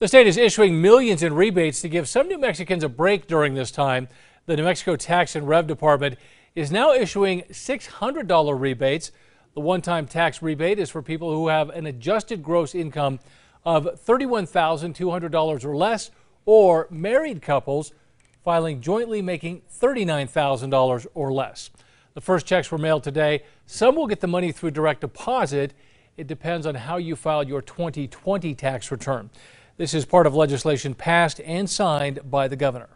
The state is issuing millions in rebates to give some New Mexicans a break during this time. The New Mexico Tax and Rev Department is now issuing $600 rebates. The one time tax rebate is for people who have an adjusted gross income of $31,200 or less, or married couples filing jointly making $39,000 or less. The first checks were mailed today. Some will get the money through direct deposit. It depends on how you filed your 2020 tax return. This is part of legislation passed and signed by the governor.